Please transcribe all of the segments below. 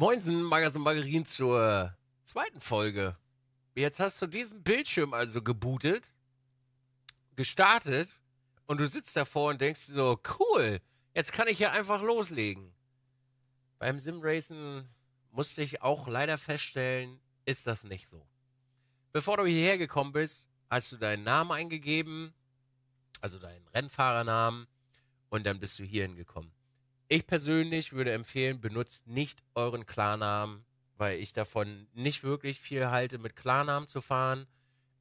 Moinsen, Magazin Margarine zur zweiten Folge. Jetzt hast du diesen Bildschirm also gebootet, gestartet und du sitzt davor und denkst so, cool, jetzt kann ich hier einfach loslegen. Beim Simracen musste ich auch leider feststellen, ist das nicht so. Bevor du hierher gekommen bist, hast du deinen Namen eingegeben, also deinen Rennfahrernamen, und dann bist du hierhin gekommen. Ich persönlich würde empfehlen, benutzt nicht euren Klarnamen, weil ich davon nicht wirklich viel halte, mit Klarnamen zu fahren.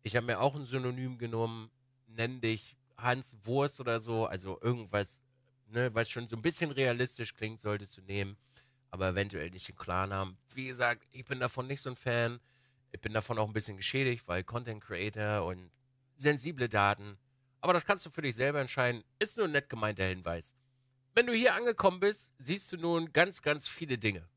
Ich habe mir auch ein Synonym genommen, nenn dich Hans Wurst oder so, also irgendwas, ne, was schon so ein bisschen realistisch klingt, solltest du nehmen, aber eventuell nicht den Klarnamen. Wie gesagt, ich bin davon nicht so ein Fan. Ich bin davon auch ein bisschen geschädigt, weil Content Creator und sensible Daten. Aber das kannst du für dich selber entscheiden. Ist nur ein nett gemeinter Hinweis. Wenn du hier angekommen bist, siehst du nun ganz, ganz viele Dinge.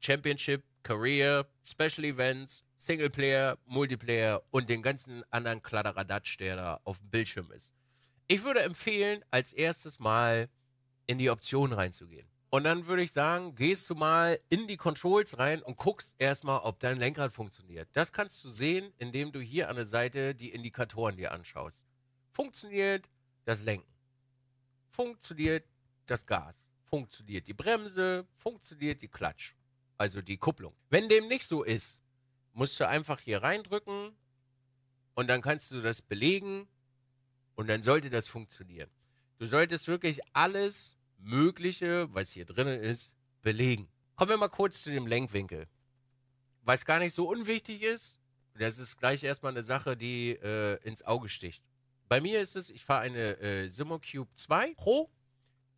Championship, Career, Special Events, Singleplayer, Multiplayer und den ganzen anderen Kladderadatsch, der da auf dem Bildschirm ist. Ich würde empfehlen, als erstes mal in die Option reinzugehen. Und dann würde ich sagen, gehst du mal in die Controls rein und guckst erstmal, ob dein Lenkrad funktioniert. Das kannst du sehen, indem du hier an der Seite die Indikatoren dir anschaust. Funktioniert das Lenken? Funktioniert das Gas, funktioniert die Bremse, funktioniert die Klatsch, also die Kupplung. Wenn dem nicht so ist, musst du einfach hier reindrücken und dann kannst du das belegen und dann sollte das funktionieren. Du solltest wirklich alles Mögliche, was hier drinnen ist, belegen. Kommen wir mal kurz zu dem Lenkwinkel. Was gar nicht so unwichtig ist, das ist gleich erstmal eine Sache, die äh, ins Auge sticht. Bei mir ist es, ich fahre eine äh, Simo Cube 2 Pro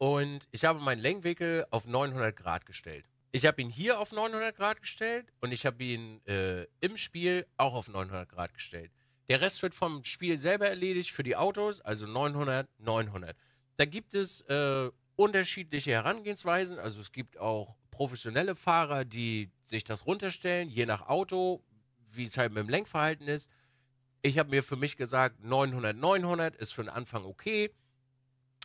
und ich habe meinen Lenkwinkel auf 900 Grad gestellt. Ich habe ihn hier auf 900 Grad gestellt und ich habe ihn äh, im Spiel auch auf 900 Grad gestellt. Der Rest wird vom Spiel selber erledigt für die Autos, also 900, 900. Da gibt es äh, unterschiedliche Herangehensweisen. Also es gibt auch professionelle Fahrer, die sich das runterstellen, je nach Auto, wie es halt mit dem Lenkverhalten ist. Ich habe mir für mich gesagt, 900, 900 ist für den Anfang okay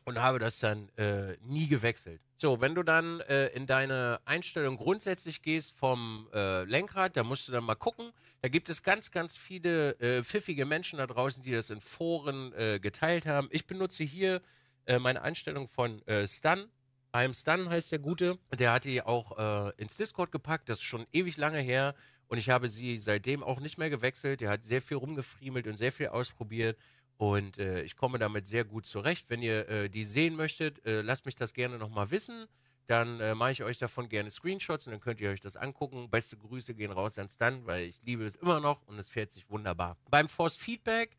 und habe das dann äh, nie gewechselt. So, wenn du dann äh, in deine Einstellung grundsätzlich gehst vom äh, Lenkrad, da musst du dann mal gucken. Da gibt es ganz, ganz viele äh, pfiffige Menschen da draußen, die das in Foren äh, geteilt haben. Ich benutze hier äh, meine Einstellung von Stun. I'm Stun heißt der Gute. Der hat die auch ins Discord gepackt. Das ist schon ewig lange her. Und ich habe sie seitdem auch nicht mehr gewechselt. Der hat sehr viel rumgefriemelt und sehr viel ausprobiert. Und äh, ich komme damit sehr gut zurecht. Wenn ihr äh, die sehen möchtet, äh, lasst mich das gerne nochmal wissen. Dann äh, mache ich euch davon gerne Screenshots und dann könnt ihr euch das angucken. Beste Grüße gehen raus ans Dann, weil ich liebe es immer noch und es fährt sich wunderbar. Beim Force Feedback,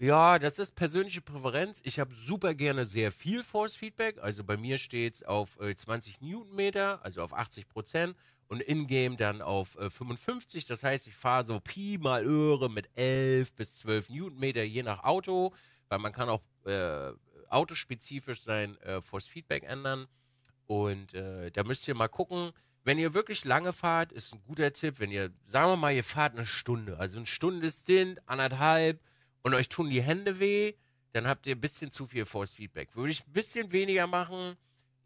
ja, das ist persönliche Präferenz. Ich habe super gerne sehr viel Force Feedback. Also bei mir steht es auf 20 äh, Newtonmeter, also auf 80 Prozent und in-game dann auf äh, 55. Das heißt, ich fahre so Pi mal Öre mit 11 bis 12 Newtonmeter je nach Auto, weil man kann auch äh, autospezifisch sein äh, Force Feedback ändern. Und äh, da müsst ihr mal gucken. Wenn ihr wirklich lange fahrt, ist ein guter Tipp. Wenn ihr, sagen wir mal, ihr fahrt eine Stunde, also eine Stunde Stint, anderthalb und euch tun die Hände weh, dann habt ihr ein bisschen zu viel Force Feedback. Würde ich ein bisschen weniger machen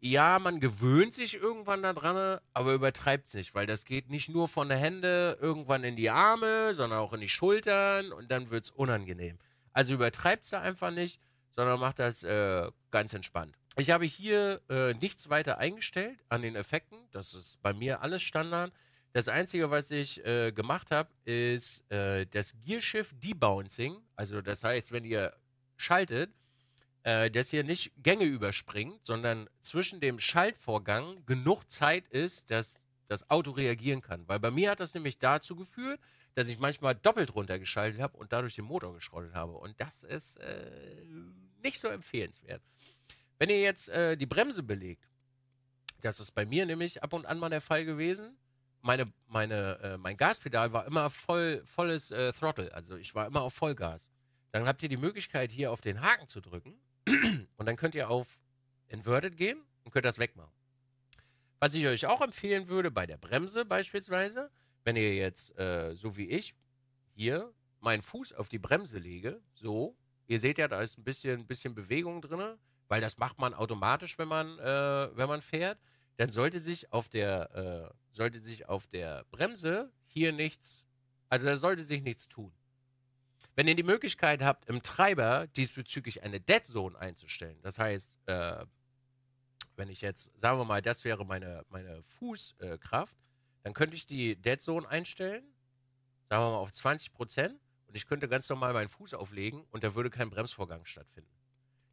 ja, man gewöhnt sich irgendwann daran, aber übertreibt es nicht, weil das geht nicht nur von der Hände irgendwann in die Arme, sondern auch in die Schultern und dann wird es unangenehm. Also übertreibt es da einfach nicht, sondern macht das äh, ganz entspannt. Ich habe hier äh, nichts weiter eingestellt an den Effekten. Das ist bei mir alles Standard. Das Einzige, was ich äh, gemacht habe, ist äh, das Gearshift Debouncing. Also das heißt, wenn ihr schaltet, äh, dass ihr nicht Gänge überspringt, sondern zwischen dem Schaltvorgang genug Zeit ist, dass das Auto reagieren kann. Weil bei mir hat das nämlich dazu geführt, dass ich manchmal doppelt runtergeschaltet habe und dadurch den Motor geschrottet habe. Und das ist äh, nicht so empfehlenswert. Wenn ihr jetzt äh, die Bremse belegt, das ist bei mir nämlich ab und an mal der Fall gewesen. Meine, meine, äh, mein Gaspedal war immer voll, volles äh, Throttle, also ich war immer auf Vollgas. Dann habt ihr die Möglichkeit, hier auf den Haken zu drücken Und dann könnt ihr auf Inverted gehen und könnt das wegmachen. Was ich euch auch empfehlen würde, bei der Bremse beispielsweise, wenn ihr jetzt, äh, so wie ich, hier meinen Fuß auf die Bremse lege, so, ihr seht ja, da ist ein bisschen, bisschen Bewegung drin, weil das macht man automatisch, wenn man, äh, wenn man fährt, dann sollte sich auf der, äh, sollte sich auf der Bremse hier nichts, also da sollte sich nichts tun. Wenn ihr die Möglichkeit habt, im Treiber diesbezüglich eine Dead Zone einzustellen, das heißt, äh, wenn ich jetzt, sagen wir mal, das wäre meine, meine Fußkraft, äh, dann könnte ich die Dead Zone einstellen, sagen wir mal auf 20 Prozent, und ich könnte ganz normal meinen Fuß auflegen und da würde kein Bremsvorgang stattfinden.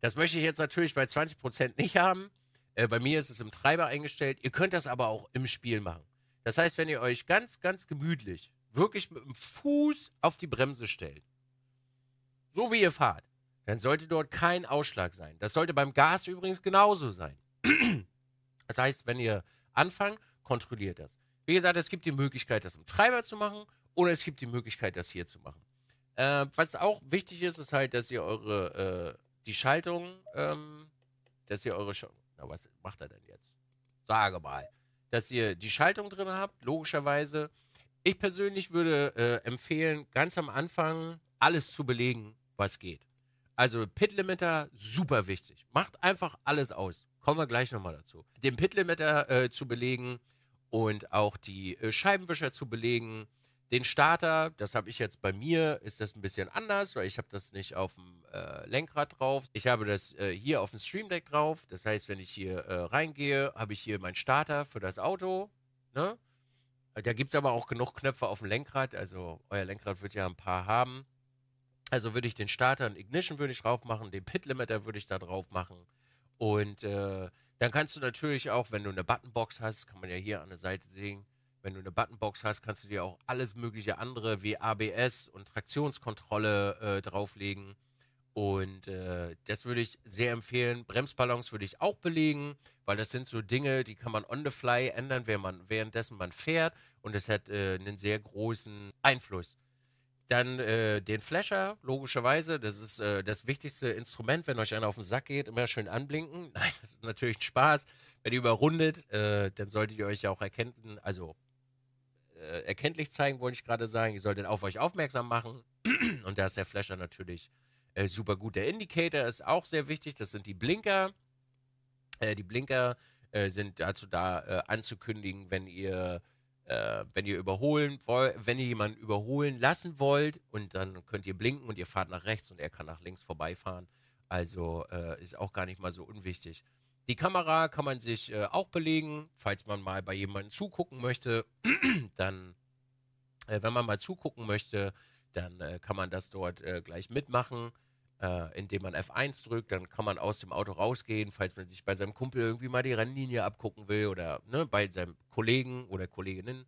Das möchte ich jetzt natürlich bei 20 Prozent nicht haben. Äh, bei mir ist es im Treiber eingestellt. Ihr könnt das aber auch im Spiel machen. Das heißt, wenn ihr euch ganz, ganz gemütlich wirklich mit dem Fuß auf die Bremse stellt, so wie ihr fahrt, dann sollte dort kein Ausschlag sein. Das sollte beim Gas übrigens genauso sein. Das heißt, wenn ihr anfangt, kontrolliert das. Wie gesagt, es gibt die Möglichkeit, das im Treiber zu machen oder es gibt die Möglichkeit, das hier zu machen. Äh, was auch wichtig ist, ist halt, dass ihr eure, äh, die Schaltung, ähm, dass ihr eure, Schaltung. na was macht er denn jetzt? Sage mal. Dass ihr die Schaltung drin habt, logischerweise. Ich persönlich würde äh, empfehlen, ganz am Anfang alles zu belegen, was geht. Also Pitlimiter, super wichtig. Macht einfach alles aus. Kommen wir gleich nochmal dazu. Den Pitlimiter äh, zu belegen und auch die äh, Scheibenwischer zu belegen. Den Starter, das habe ich jetzt bei mir, ist das ein bisschen anders, weil ich habe das nicht auf dem äh, Lenkrad drauf. Ich habe das äh, hier auf dem Stream Deck drauf. Das heißt, wenn ich hier äh, reingehe, habe ich hier meinen Starter für das Auto. Ne? Da gibt es aber auch genug Knöpfe auf dem Lenkrad. Also euer Lenkrad wird ja ein paar haben. Also würde ich den Starter und Ignition würde ich drauf machen, den Pit Limiter würde ich da drauf machen. Und äh, dann kannst du natürlich auch, wenn du eine Buttonbox hast, kann man ja hier an der Seite sehen, wenn du eine Buttonbox hast, kannst du dir auch alles mögliche andere wie ABS und Traktionskontrolle äh, drauflegen. Und äh, das würde ich sehr empfehlen. Bremsballons würde ich auch belegen, weil das sind so Dinge, die kann man on the fly ändern, während man, währenddessen man fährt. Und das hat äh, einen sehr großen Einfluss. Dann äh, den Flasher, logischerweise, das ist äh, das wichtigste Instrument, wenn euch einer auf den Sack geht, immer schön anblinken. Nein, das ist natürlich ein Spaß. Wenn ihr überrundet, äh, dann solltet ihr euch ja auch erkennen, also äh, erkenntlich zeigen, wollte ich gerade sagen. Ihr solltet auf euch aufmerksam machen. Und da ist der Flasher natürlich äh, super gut. Der Indicator ist auch sehr wichtig, das sind die Blinker. Äh, die Blinker sind dazu da anzukündigen, wenn ihr äh, wenn ihr überholen wollt, wenn ihr jemanden überholen lassen wollt und dann könnt ihr blinken und ihr fahrt nach rechts und er kann nach links vorbeifahren. Also äh, ist auch gar nicht mal so unwichtig. Die Kamera kann man sich äh, auch belegen, falls man mal bei jemandem zugucken möchte. dann, äh, wenn man mal zugucken möchte, dann äh, kann man das dort äh, gleich mitmachen äh, indem man F1 drückt, dann kann man aus dem Auto rausgehen, falls man sich bei seinem Kumpel irgendwie mal die Rennlinie abgucken will oder ne, bei seinem Kollegen oder Kolleginnen,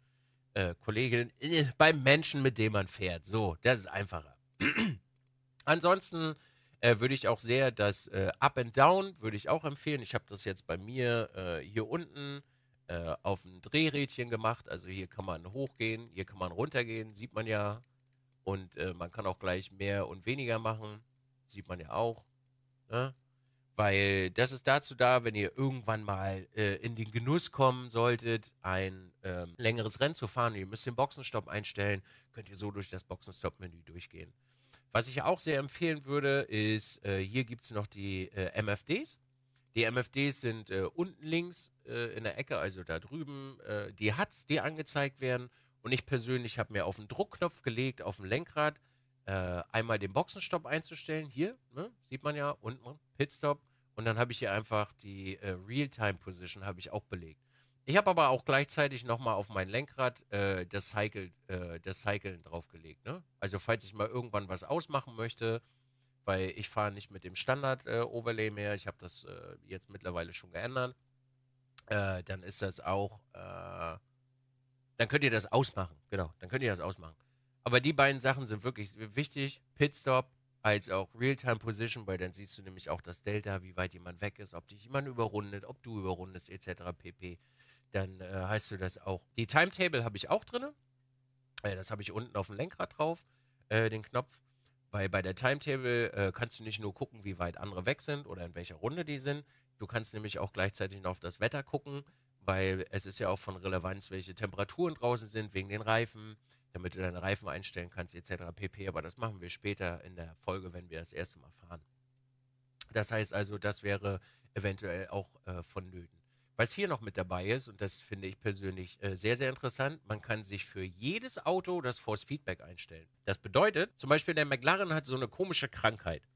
äh, Kollegin, äh, beim Menschen, mit dem man fährt. So, das ist einfacher. Ansonsten äh, würde ich auch sehr das äh, Up and Down würde ich auch empfehlen. Ich habe das jetzt bei mir äh, hier unten äh, auf ein Drehrädchen gemacht. Also hier kann man hochgehen, hier kann man runtergehen, sieht man ja. Und man kann auch gleich mehr und weniger machen sieht man ja auch. Ne? Weil das ist dazu da, wenn ihr irgendwann mal äh, in den Genuss kommen solltet, ein ähm, längeres Rennen zu fahren, ihr müsst den Boxenstopp einstellen, könnt ihr so durch das Boxenstopp-Menü durchgehen. Was ich auch sehr empfehlen würde, ist, äh, hier gibt es noch die äh, MFDs. Die MFDs sind äh, unten links äh, in der Ecke, also da drüben, äh, die Hats, die angezeigt werden. Und ich persönlich habe mir auf den Druckknopf gelegt, auf dem Lenkrad äh, einmal den Boxenstopp einzustellen. Hier, ne? sieht man ja, unten Pitstop. Und dann habe ich hier einfach die äh, Real-Time-Position habe ich auch belegt. Ich habe aber auch gleichzeitig nochmal auf mein Lenkrad äh, das, Cycle, äh, das Cyclen draufgelegt. Ne? Also falls ich mal irgendwann was ausmachen möchte, weil ich fahre nicht mit dem Standard-Overlay äh, mehr, ich habe das äh, jetzt mittlerweile schon geändert, äh, dann ist das auch, äh, dann könnt ihr das ausmachen. Genau, dann könnt ihr das ausmachen. Aber die beiden Sachen sind wirklich wichtig. Pitstop als auch Realtime Position, weil dann siehst du nämlich auch das Delta, wie weit jemand weg ist, ob dich jemand überrundet, ob du überrundest, etc. pp. Dann äh, heißt du das auch. Die Timetable habe ich auch drin. Äh, das habe ich unten auf dem Lenkrad drauf, äh, den Knopf. Weil bei der Timetable äh, kannst du nicht nur gucken, wie weit andere weg sind oder in welcher Runde die sind. Du kannst nämlich auch gleichzeitig noch auf das Wetter gucken, weil es ist ja auch von Relevanz, welche Temperaturen draußen sind, wegen den Reifen, damit du deine Reifen einstellen kannst, etc. pp. Aber das machen wir später in der Folge, wenn wir das erste Mal fahren. Das heißt also, das wäre eventuell auch äh, vonnöten. Was hier noch mit dabei ist, und das finde ich persönlich äh, sehr, sehr interessant, man kann sich für jedes Auto das Force Feedback einstellen. Das bedeutet, zum Beispiel der McLaren hat so eine komische Krankheit.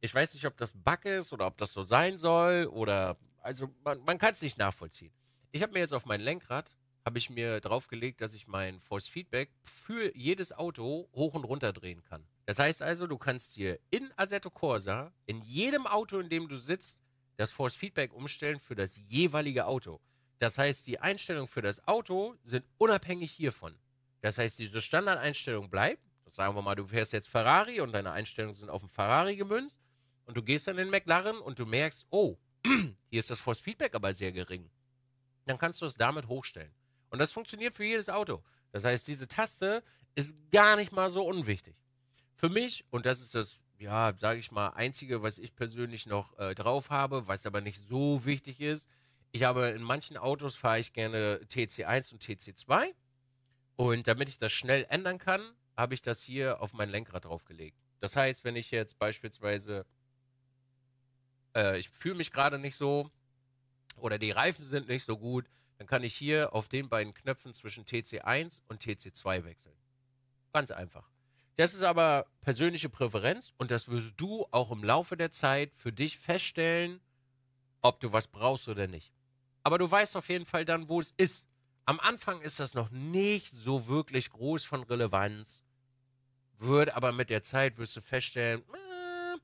Ich weiß nicht, ob das Bug ist oder ob das so sein soll oder, also man, man kann es nicht nachvollziehen. Ich habe mir jetzt auf mein Lenkrad habe ich mir draufgelegt, dass ich mein Force Feedback für jedes Auto hoch und runter drehen kann. Das heißt also, du kannst dir in Assetto Corsa, in jedem Auto, in dem du sitzt, das Force Feedback umstellen für das jeweilige Auto. Das heißt, die Einstellungen für das Auto sind unabhängig hiervon. Das heißt, diese Standardeinstellung bleibt. Sagen wir mal, du fährst jetzt Ferrari und deine Einstellungen sind auf dem Ferrari gemünzt und du gehst dann in den McLaren und du merkst, oh, hier ist das Force Feedback aber sehr gering. Dann kannst du es damit hochstellen. Und das funktioniert für jedes Auto. Das heißt, diese Taste ist gar nicht mal so unwichtig. Für mich, und das ist das, ja, sage ich mal, einzige, was ich persönlich noch äh, drauf habe, was aber nicht so wichtig ist. Ich habe in manchen Autos fahre ich gerne TC1 und TC2. Und damit ich das schnell ändern kann, habe ich das hier auf mein Lenkrad draufgelegt. Das heißt, wenn ich jetzt beispielsweise, äh, ich fühle mich gerade nicht so oder die Reifen sind nicht so gut, dann kann ich hier auf den beiden Knöpfen zwischen TC1 und TC2 wechseln. Ganz einfach. Das ist aber persönliche Präferenz und das wirst du auch im Laufe der Zeit für dich feststellen, ob du was brauchst oder nicht. Aber du weißt auf jeden Fall dann, wo es ist. Am Anfang ist das noch nicht so wirklich groß von Relevanz, wird aber mit der Zeit wirst du feststellen, äh,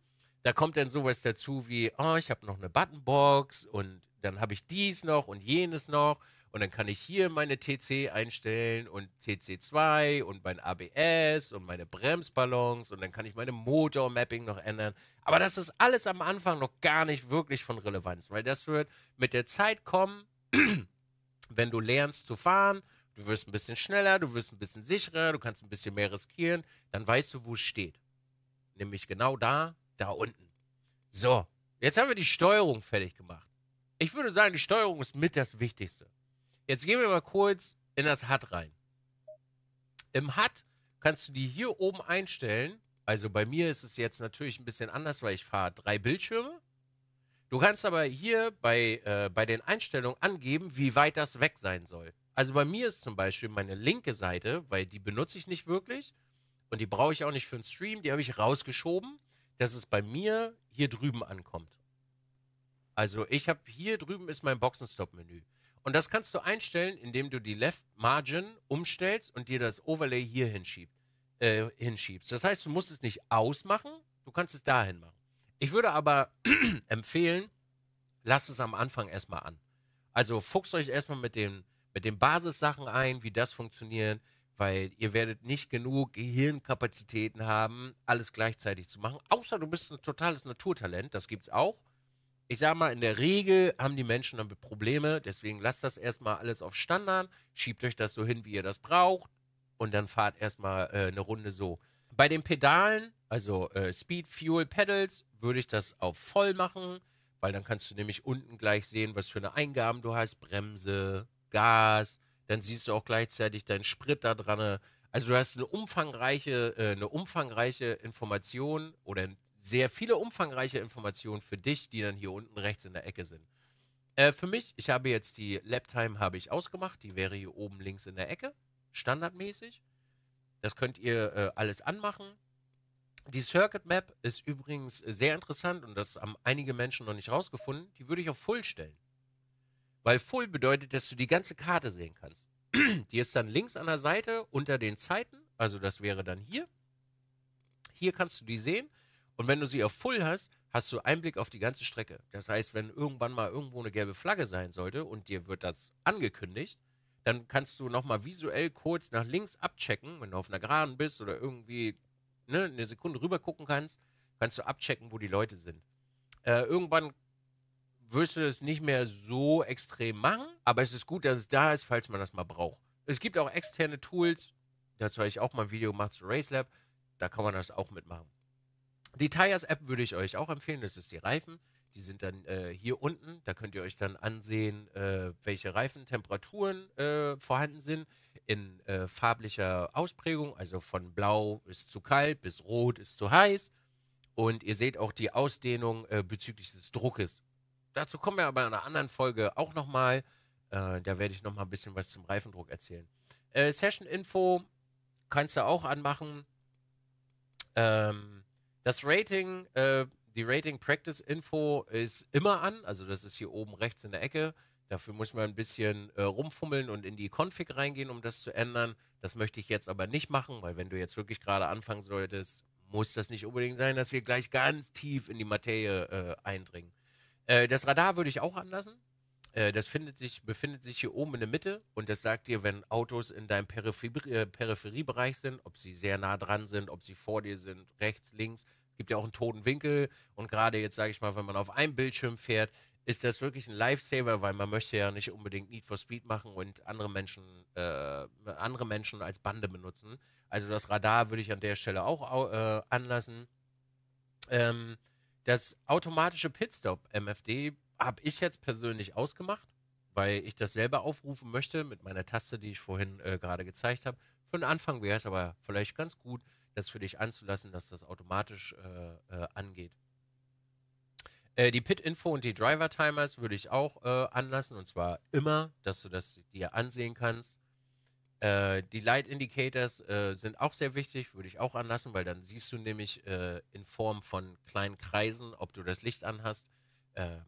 da kommt dann sowas dazu wie, oh, ich habe noch eine Buttonbox und dann habe ich dies noch und jenes noch und dann kann ich hier meine TC einstellen und TC2 und mein ABS und meine Bremsballons und dann kann ich meine Motormapping noch ändern. Aber das ist alles am Anfang noch gar nicht wirklich von Relevanz, weil das wird mit der Zeit kommen, wenn du lernst zu fahren, du wirst ein bisschen schneller, du wirst ein bisschen sicherer, du kannst ein bisschen mehr riskieren, dann weißt du, wo es steht. Nämlich genau da, da unten. So, jetzt haben wir die Steuerung fertig gemacht ich würde sagen, die Steuerung ist mit das Wichtigste. Jetzt gehen wir mal kurz in das HUD rein. Im HUD kannst du die hier oben einstellen. Also bei mir ist es jetzt natürlich ein bisschen anders, weil ich fahre drei Bildschirme. Du kannst aber hier bei, äh, bei den Einstellungen angeben, wie weit das weg sein soll. Also bei mir ist zum Beispiel meine linke Seite, weil die benutze ich nicht wirklich und die brauche ich auch nicht für den Stream, die habe ich rausgeschoben, dass es bei mir hier drüben ankommt. Also ich habe hier drüben ist mein Boxenstopp-Menü. Und das kannst du einstellen, indem du die Left Margin umstellst und dir das Overlay hier hinschieb, äh, hinschiebst. Das heißt, du musst es nicht ausmachen, du kannst es dahin machen. Ich würde aber empfehlen, lasst es am Anfang erstmal an. Also fuchst euch erstmal mit den, mit den Basissachen ein, wie das funktioniert, weil ihr werdet nicht genug Gehirnkapazitäten haben, alles gleichzeitig zu machen. Außer du bist ein totales Naturtalent, das gibt es auch ich sag mal, in der Regel haben die Menschen damit Probleme, deswegen lasst das erstmal alles auf Standard, schiebt euch das so hin, wie ihr das braucht und dann fahrt erstmal äh, eine Runde so. Bei den Pedalen, also äh, Speed Fuel Pedals, würde ich das auf voll machen, weil dann kannst du nämlich unten gleich sehen, was für eine Eingaben du hast, Bremse, Gas, dann siehst du auch gleichzeitig deinen Sprit da dran. Also du hast eine umfangreiche, äh, eine umfangreiche Information oder sehr viele umfangreiche Informationen für dich, die dann hier unten rechts in der Ecke sind. Äh, für mich, ich habe jetzt die Laptime habe ich ausgemacht, die wäre hier oben links in der Ecke, standardmäßig. Das könnt ihr äh, alles anmachen. Die Circuit Map ist übrigens sehr interessant und das haben einige Menschen noch nicht rausgefunden. Die würde ich auf Full stellen. Weil Full bedeutet, dass du die ganze Karte sehen kannst. die ist dann links an der Seite unter den Zeiten, also das wäre dann hier. Hier kannst du die sehen und wenn du sie auf Full hast, hast du Einblick auf die ganze Strecke. Das heißt, wenn irgendwann mal irgendwo eine gelbe Flagge sein sollte und dir wird das angekündigt, dann kannst du nochmal visuell kurz nach links abchecken, wenn du auf einer Geraden bist oder irgendwie ne, eine Sekunde rüber gucken kannst, kannst du abchecken, wo die Leute sind. Äh, irgendwann wirst du das nicht mehr so extrem machen, aber es ist gut, dass es da ist, falls man das mal braucht. Es gibt auch externe Tools, dazu habe ich auch mal ein Video gemacht zu Racelab, da kann man das auch mitmachen. Die Tires-App würde ich euch auch empfehlen. Das ist die Reifen. Die sind dann äh, hier unten. Da könnt ihr euch dann ansehen, äh, welche Reifentemperaturen äh, vorhanden sind in äh, farblicher Ausprägung. Also von blau ist zu kalt bis rot ist zu heiß. Und ihr seht auch die Ausdehnung äh, bezüglich des Druckes. Dazu kommen wir aber in einer anderen Folge auch nochmal. Äh, da werde ich nochmal ein bisschen was zum Reifendruck erzählen. Äh, Session-Info kannst du auch anmachen. Ähm, das Rating, äh, die Rating Practice Info ist immer an, also das ist hier oben rechts in der Ecke. Dafür muss man ein bisschen äh, rumfummeln und in die Config reingehen, um das zu ändern. Das möchte ich jetzt aber nicht machen, weil wenn du jetzt wirklich gerade anfangen solltest, muss das nicht unbedingt sein, dass wir gleich ganz tief in die Materie äh, eindringen. Äh, das Radar würde ich auch anlassen. Äh, das findet sich, befindet sich hier oben in der Mitte und das sagt dir, wenn Autos in deinem Peripherie, äh, Peripheriebereich sind, ob sie sehr nah dran sind, ob sie vor dir sind, rechts, links. Gibt ja auch einen toten Winkel und gerade jetzt, sage ich mal, wenn man auf einem Bildschirm fährt, ist das wirklich ein Lifesaver, weil man möchte ja nicht unbedingt Need for Speed machen und andere Menschen, äh, andere Menschen als Bande benutzen. Also das Radar würde ich an der Stelle auch äh, anlassen. Ähm, das automatische Pitstop MFD habe ich jetzt persönlich ausgemacht, weil ich das selber aufrufen möchte mit meiner Taste, die ich vorhin äh, gerade gezeigt habe. Für den Anfang wäre es aber vielleicht ganz gut, das für dich anzulassen, dass das automatisch äh, äh, angeht. Äh, die Pit-Info und die Driver-Timers würde ich auch äh, anlassen, und zwar immer, dass du das dir ansehen kannst. Äh, die Light Indicators sind auch sehr wichtig, würde ich auch anlassen, weil dann siehst du nämlich in Form von kleinen Kreisen, ob du das Licht anhast. Ähm,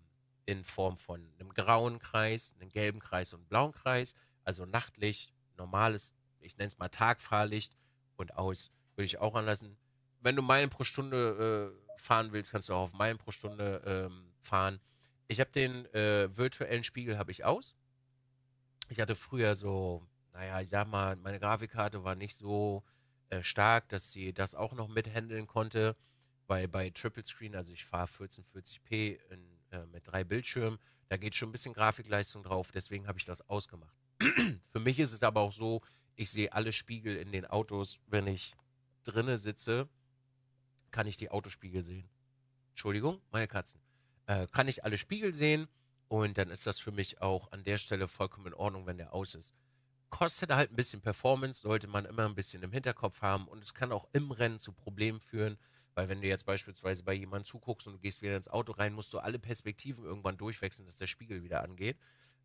in Form von einem grauen Kreis, einem gelben Kreis und einem blauen Kreis. Also Nachtlicht, normales, ich nenne es mal Tagfahrlicht und aus würde ich auch anlassen. Wenn du Meilen pro Stunde äh, fahren willst, kannst du auch auf Meilen pro Stunde ähm, fahren. Ich habe den äh, virtuellen Spiegel habe ich aus. Ich hatte früher so, naja, ich sag mal, meine Grafikkarte war nicht so äh, stark, dass sie das auch noch mithandeln konnte, weil bei Triple Screen, also ich fahre 1440p in äh, mit drei Bildschirmen. Da geht schon ein bisschen Grafikleistung drauf, deswegen habe ich das ausgemacht. Für mich ist es aber auch so, ich sehe alle Spiegel in den Autos. Wenn ich drinne sitze, kann ich die Autospiegel sehen. Entschuldigung, meine Katzen. Äh, kann ich alle Spiegel sehen und dann ist das für mich auch an der Stelle vollkommen in Ordnung, wenn der aus ist. Kostet halt ein bisschen Performance, sollte man immer ein bisschen im Hinterkopf haben und es kann auch im Rennen zu Problemen führen. Weil wenn du jetzt beispielsweise bei jemandem zuguckst und du gehst wieder ins Auto rein, musst du alle Perspektiven irgendwann durchwechseln, dass der Spiegel wieder angeht.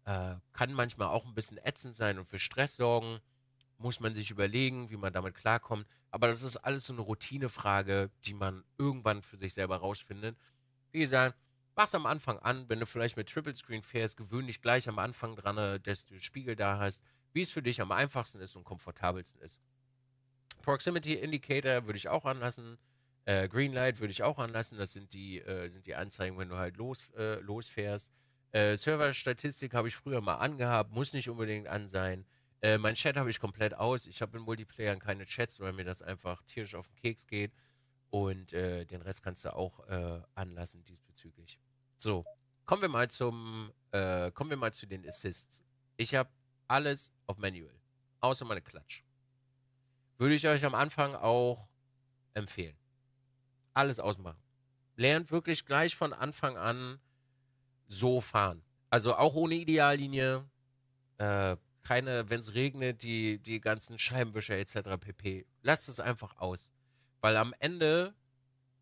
Äh, kann manchmal auch ein bisschen ätzend sein und für Stress sorgen. Muss man sich überlegen, wie man damit klarkommt. Aber das ist alles so eine Routinefrage, die man irgendwann für sich selber rausfindet. Wie gesagt, mach's am Anfang an, wenn du vielleicht mit Triple Screen fährst, gewöhn dich gleich am Anfang dran, äh, dass du Spiegel da hast, wie es für dich am einfachsten ist und komfortabelsten ist. Proximity Indicator würde ich auch anlassen. Äh, Greenlight würde ich auch anlassen, das sind die, äh, sind die Anzeigen, wenn du halt los, äh, losfährst. Äh, Serverstatistik habe ich früher mal angehabt, muss nicht unbedingt an sein. Äh, mein Chat habe ich komplett aus. Ich habe in Multiplayern keine Chats, weil mir das einfach tierisch auf den Keks geht. Und äh, den Rest kannst du auch äh, anlassen diesbezüglich. So, kommen wir mal zum, kommen wir mal zu den Assists. Ich habe alles auf Manual, außer meine Klatsch. Würde ich euch am Anfang auch empfehlen alles ausmachen. Lernt wirklich gleich von Anfang an so fahren. Also auch ohne Ideallinie, äh, keine, wenn es regnet, die, die ganzen Scheibenwischer etc. pp. Lasst es einfach aus. Weil am Ende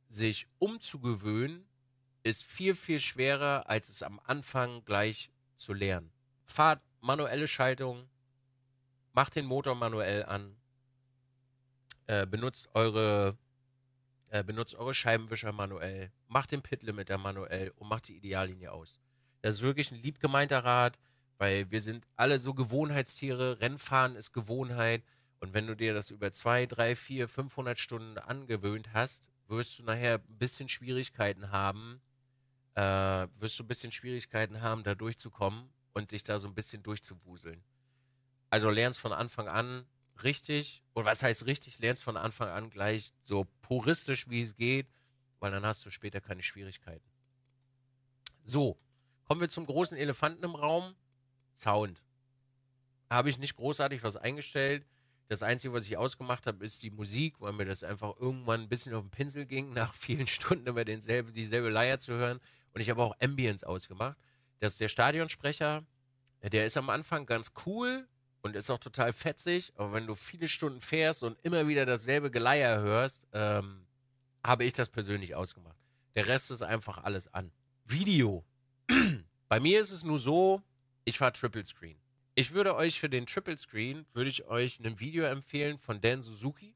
sich umzugewöhnen, ist viel, viel schwerer, als es am Anfang gleich zu lernen. Fahrt manuelle Schaltung, macht den Motor manuell an, äh, benutzt eure äh, benutzt eure Scheibenwischer manuell, macht den Pitlimiter manuell und macht die Ideallinie aus. Das ist wirklich ein liebgemeinter Rat, weil wir sind alle so Gewohnheitstiere. Rennfahren ist Gewohnheit. Und wenn du dir das über zwei, drei, vier, 500 Stunden angewöhnt hast, wirst du nachher ein bisschen Schwierigkeiten haben, äh, wirst du ein bisschen Schwierigkeiten haben, da durchzukommen und dich da so ein bisschen durchzuwuseln. Also lernst von Anfang an, richtig, oder was heißt richtig, lernst von Anfang an gleich so puristisch, wie es geht, weil dann hast du später keine Schwierigkeiten. So, kommen wir zum großen Elefanten im Raum. Sound. Habe ich nicht großartig was eingestellt. Das Einzige, was ich ausgemacht habe, ist die Musik, weil mir das einfach irgendwann ein bisschen auf den Pinsel ging, nach vielen Stunden immer denselbe, dieselbe Leier zu hören. Und ich habe auch Ambience ausgemacht. Das ist der Stadionsprecher. Der ist am Anfang ganz cool, und ist auch total fetzig. Aber wenn du viele Stunden fährst und immer wieder dasselbe Geleier hörst, ähm, habe ich das persönlich ausgemacht. Der Rest ist einfach alles an. Video. Bei mir ist es nur so, ich fahre Triple Screen. Ich würde euch für den Triple Screen, würde ich euch ein Video empfehlen von Dan Suzuki.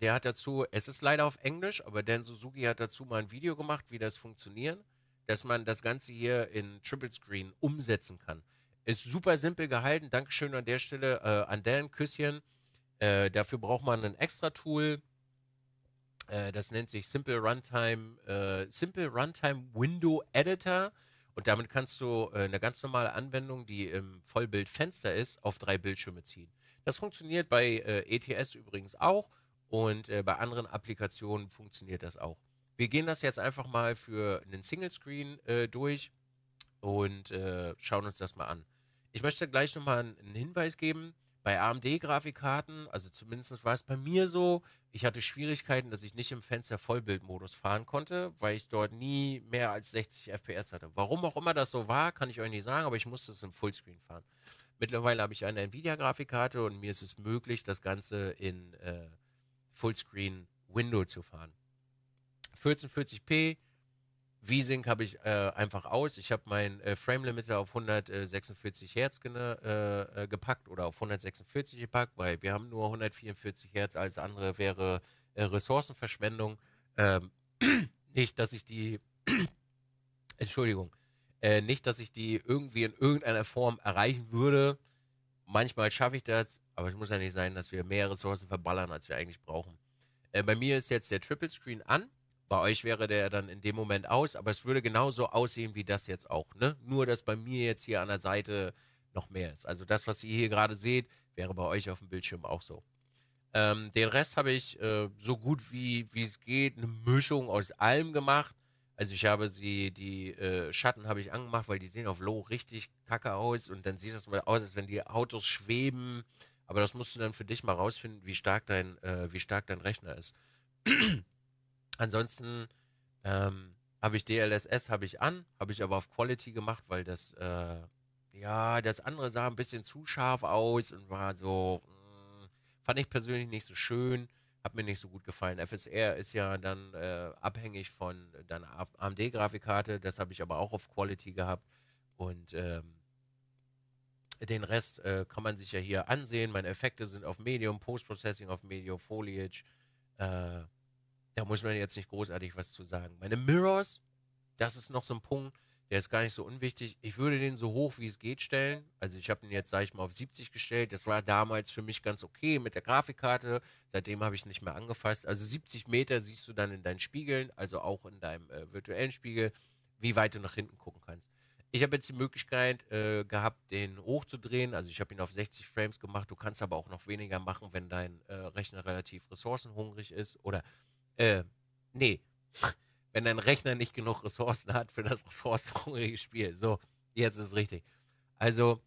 Der hat dazu, es ist leider auf Englisch, aber Dan Suzuki hat dazu mal ein Video gemacht, wie das funktioniert, dass man das Ganze hier in Triple Screen umsetzen kann. Ist super simpel gehalten. Dankeschön an der Stelle äh, an Dan Küsschen. Äh, dafür braucht man ein extra Tool. Äh, das nennt sich Simple Runtime, äh, Simple Runtime Window Editor. Und damit kannst du äh, eine ganz normale Anwendung, die im Vollbildfenster ist, auf drei Bildschirme ziehen. Das funktioniert bei ETS übrigens auch und bei anderen Applikationen funktioniert das auch. Wir gehen das jetzt einfach mal für einen Single Screen durch und äh, schauen uns das mal an. Ich möchte gleich nochmal einen Hinweis geben. Bei AMD-Grafikkarten, also zumindest war es bei mir so, ich hatte Schwierigkeiten, dass ich nicht im Fenster Vollbildmodus fahren konnte, weil ich dort nie mehr als 60 FPS hatte. Warum auch immer das so war, kann ich euch nicht sagen, aber ich musste es im Fullscreen fahren. Mittlerweile habe ich eine Nvidia-Grafikkarte und mir ist es möglich, das Ganze in äh, Fullscreen Window zu fahren. 1440p, V-Sync habe ich äh, einfach aus. Ich habe mein äh, Frame Limiter auf 146 Hertz ge äh, äh, gepackt oder auf 146 gepackt, weil wir haben nur 144 Hertz. Alles andere wäre äh, Ressourcenverschwendung. Ähm, nicht, dass ich die Entschuldigung, äh, nicht, dass ich die irgendwie in irgendeiner Form erreichen würde. Manchmal schaffe ich das, aber es muss ja nicht sein, dass wir mehr Ressourcen verballern, als wir eigentlich brauchen. bei mir ist jetzt der Triple Screen an bei euch wäre der dann in dem Moment aus, aber es würde genauso aussehen wie das jetzt auch. Ne? Nur, dass bei mir jetzt hier an der Seite noch mehr ist. Also das, was ihr hier gerade seht, wäre bei euch auf dem Bildschirm auch so. Ähm, den Rest habe ich äh, so gut wie es geht eine Mischung aus allem gemacht. Also ich habe sie, die äh, Schatten habe ich angemacht, weil die sehen auf Low richtig kacke aus und dann sieht das mal aus, als wenn die Autos schweben. Aber das musst du dann für dich mal rausfinden, wie stark dein, äh, wie stark dein Rechner ist. Ansonsten ähm, habe ich DLSS habe ich an, habe ich aber auf Quality gemacht, weil das äh, ja das andere sah ein bisschen zu scharf aus und war so mh, mm, fand ich persönlich nicht so schön, hat mir nicht so gut gefallen. FSR ist ja dann äh, abhängig von deiner AMD Grafikkarte, das habe ich aber auch auf Quality gehabt und ähm, den Rest äh, kann man sich ja hier ansehen. Meine Effekte sind auf Medium, Post-Processing auf Medium, Foliage. Äh, da muss man jetzt nicht großartig was zu sagen. Meine Mirrors, das ist noch so ein Punkt, der ist gar nicht so unwichtig. Ich würde den so hoch wie es geht stellen. Also ich habe den jetzt, sage ich mal, auf 70 gestellt. Das war damals für mich ganz okay mit der Grafikkarte. Seitdem habe ich nicht mehr angefasst. Also 70 Meter siehst du dann in deinen Spiegeln, also auch in deinem äh, virtuellen Spiegel, wie weit du nach hinten gucken kannst. Ich habe jetzt die Möglichkeit äh, gehabt, den hochzudrehen. Also ich habe ihn auf 60 Frames gemacht. Du kannst aber auch noch weniger machen, wenn dein äh, Rechner relativ ressourcenhungrig ist oder äh, nee. Wenn dein Rechner nicht genug Ressourcen hat für das ressourcenhungrige Spiel. So, jetzt ist es richtig. Also,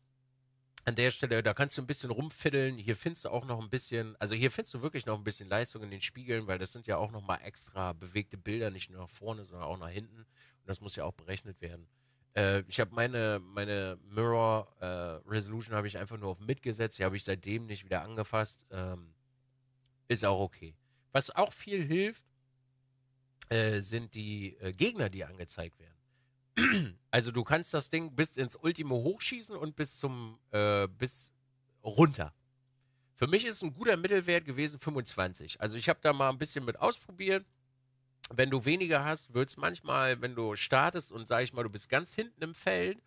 an der Stelle, da kannst du ein bisschen rumfiddeln. Hier findest du auch noch ein bisschen, also hier findest du wirklich noch ein bisschen Leistung in den Spiegeln, weil das sind ja auch nochmal extra bewegte Bilder, nicht nur nach vorne, sondern auch nach hinten. Und das muss ja auch berechnet werden. Äh, ich habe meine, meine Mirror äh, Resolution habe ich einfach nur auf mitgesetzt. Die habe ich seitdem nicht wieder angefasst. Ähm, ist auch okay. Was auch viel hilft, äh, sind die äh, Gegner, die angezeigt werden. also du kannst das Ding bis ins Ultimo hochschießen und bis zum äh, bis runter. Für mich ist ein guter Mittelwert gewesen 25. Also ich habe da mal ein bisschen mit ausprobiert. Wenn du weniger hast, wird es manchmal, wenn du startest und sag ich mal, du bist ganz hinten im Feld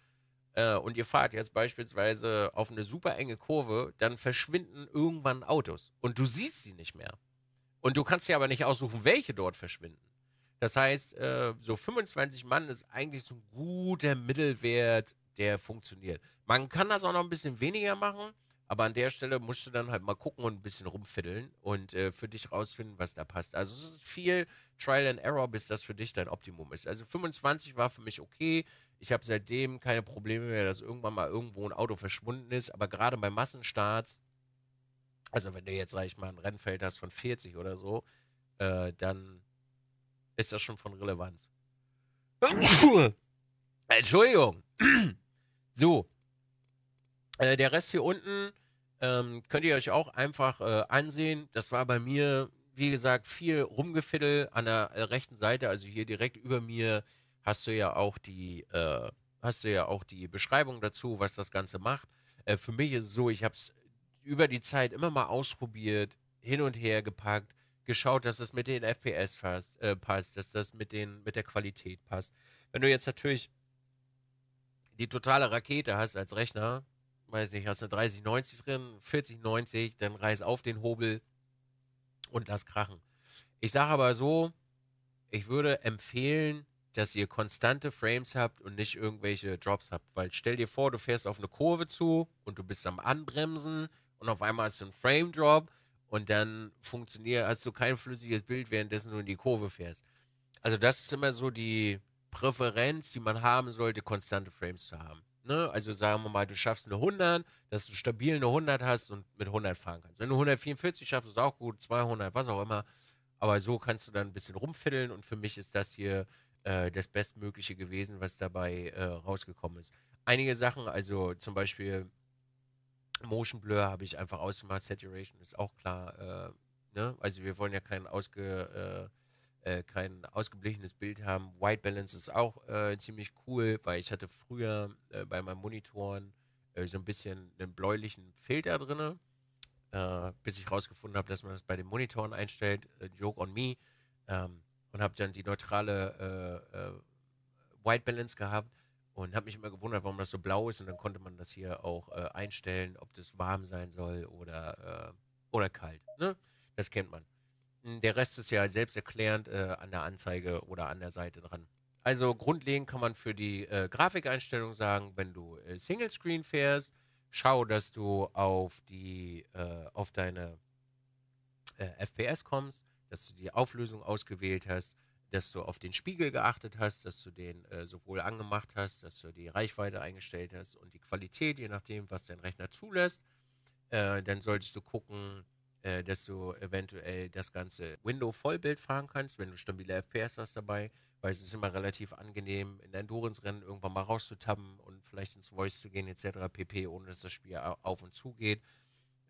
äh, und ihr fahrt jetzt beispielsweise auf eine super enge Kurve, dann verschwinden irgendwann Autos und du siehst sie nicht mehr. Und du kannst dir aber nicht aussuchen, welche dort verschwinden. Das heißt, äh, so 25 Mann ist eigentlich so ein guter Mittelwert, der funktioniert. Man kann das auch noch ein bisschen weniger machen, aber an der Stelle musst du dann halt mal gucken und ein bisschen rumfiddeln und äh, für dich rausfinden, was da passt. Also es ist viel Trial and Error, bis das für dich dein Optimum ist. Also 25 war für mich okay. Ich habe seitdem keine Probleme mehr, dass irgendwann mal irgendwo ein Auto verschwunden ist. Aber gerade bei Massenstarts also wenn du jetzt, sag ich mal, ein Rennfeld hast von 40 oder so, äh, dann ist das schon von Relevanz. Entschuldigung. so. Äh, der Rest hier unten ähm, könnt ihr euch auch einfach äh, ansehen. Das war bei mir, wie gesagt, viel Rumgefiddel an der äh, rechten Seite. Also hier direkt über mir hast du ja auch die, äh, hast du ja auch die Beschreibung dazu, was das Ganze macht. Äh, für mich ist es so, ich habe es über die Zeit immer mal ausprobiert, hin und her gepackt, geschaut, dass das mit den FPS fast, äh, passt, dass das mit, den, mit der Qualität passt. Wenn du jetzt natürlich die totale Rakete hast als Rechner, weiß nicht, hast du 3090 drin, 4090, dann reiß auf den Hobel und lass krachen. Ich sage aber so, ich würde empfehlen, dass ihr konstante Frames habt und nicht irgendwelche Drops habt. Weil stell dir vor, du fährst auf eine Kurve zu und du bist am Anbremsen, und auf einmal hast du einen Frame Drop und dann funktioniert, hast du kein flüssiges Bild, währenddessen du in die Kurve fährst. Also das ist immer so die Präferenz, die man haben sollte, konstante Frames zu haben. Ne? Also sagen wir mal, du schaffst eine 100, dass du stabil eine 100 hast und mit 100 fahren kannst. Wenn du 144 schaffst, ist auch gut, 200, was auch immer. Aber so kannst du dann ein bisschen rumfiddeln und für mich ist das hier äh, das Bestmögliche gewesen, was dabei äh, rausgekommen ist. Einige Sachen, also zum Beispiel Motion Blur habe ich einfach ausgemacht, Saturation ist auch klar. Äh, ne? Also wir wollen ja kein, ausge, äh, äh kein ausgeblichenes Bild haben. White Balance ist auch äh, ziemlich cool, weil ich hatte früher äh, bei meinen Monitoren so ein bisschen einen bläulichen Filter drin, bis ich herausgefunden habe, dass man das bei den Monitoren einstellt, Joke on Me, ähm, und habe dann die neutrale White Balance gehabt und habe mich immer gewundert, warum das so blau ist. Und dann konnte man das hier auch äh, einstellen, ob das warm sein soll oder, äh, oder kalt. Ne? Das kennt man. Hm, der Rest ist ja selbsterklärend äh, an der Anzeige oder an der Seite dran. Also grundlegend kann man für die äh, Grafikeinstellung sagen, wenn du äh, Single Screen fährst, schau, dass du auf die äh, auf deine äh, FPS kommst, dass du die Auflösung ausgewählt hast dass du auf den Spiegel geachtet hast, dass du den äh, sowohl angemacht hast, dass du die Reichweite eingestellt hast und die Qualität, je nachdem, was dein Rechner zulässt. Äh, dann solltest du gucken, äh, dass du eventuell das ganze Window Vollbild fahren kannst, wenn du stabile FPS hast dabei, weil es ist immer relativ angenehm, in dein Dorensrennen irgendwann mal rauszutappen und vielleicht ins Voice zu gehen etc. pp, ohne dass das Spiel auf und zu geht.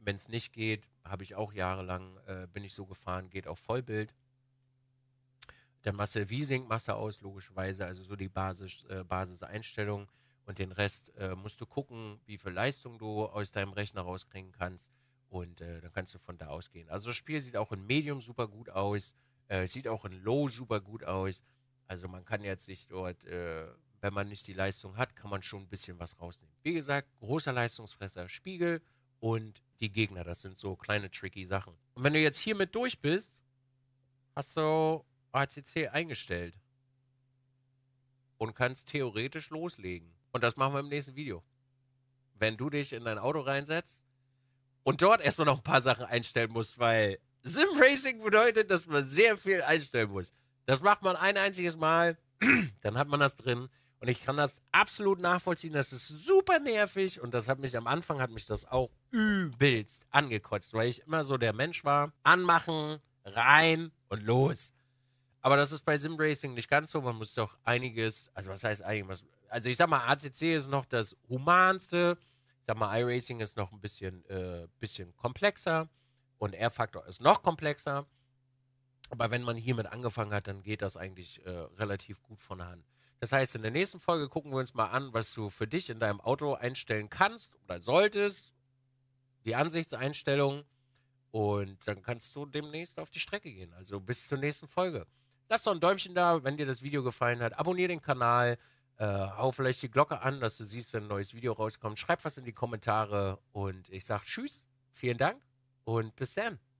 Wenn es nicht geht, habe ich auch jahrelang, äh, bin ich so gefahren, geht auf Vollbild der Marcel Wiesing Masse aus, logischerweise, also so die Basis, äh, Basiseinstellung. Und den Rest äh, musst du gucken, wie viel Leistung du aus deinem Rechner rauskriegen kannst. Und äh, dann kannst du von da ausgehen. Also das Spiel sieht auch in Medium super gut aus. Es äh, sieht auch in Low super gut aus. Also man kann jetzt sich dort, äh, wenn man nicht die Leistung hat, kann man schon ein bisschen was rausnehmen. Wie gesagt, großer Leistungsfresser Spiegel und die Gegner. Das sind so kleine tricky Sachen. Und wenn du jetzt hiermit durch bist, hast du ACC eingestellt und kannst theoretisch loslegen. Und das machen wir im nächsten Video. Wenn du dich in dein Auto reinsetzt und dort erstmal noch ein paar Sachen einstellen musst, weil Sim Racing bedeutet, dass man sehr viel einstellen muss. Das macht man ein einziges Mal, dann hat man das drin. Und ich kann das absolut nachvollziehen. Das ist super nervig. Und das hat mich am Anfang, hat mich das auch übelst angekotzt, weil ich immer so der Mensch war. Anmachen, rein und los. Aber das ist bei Simracing nicht ganz so. Man muss doch einiges, also was heißt einiges? Also ich sag mal, ACC ist noch das humanste. Ich sag mal, iRacing ist noch ein bisschen, äh, bisschen komplexer und R-Factor ist noch komplexer. Aber wenn man hiermit angefangen hat, dann geht das eigentlich äh, relativ gut von der Hand. Das heißt, in der nächsten Folge gucken wir uns mal an, was du für dich in deinem Auto einstellen kannst oder solltest. Die Ansichtseinstellungen. Und dann kannst du demnächst auf die Strecke gehen. Also bis zur nächsten Folge lasst doch ein Däumchen da, wenn dir das Video gefallen hat. Abonnier den Kanal, äh, hau vielleicht die Glocke an, dass du siehst, wenn ein neues Video rauskommt. Schreib was in die Kommentare und ich sag Tschüss, vielen Dank und bis dann.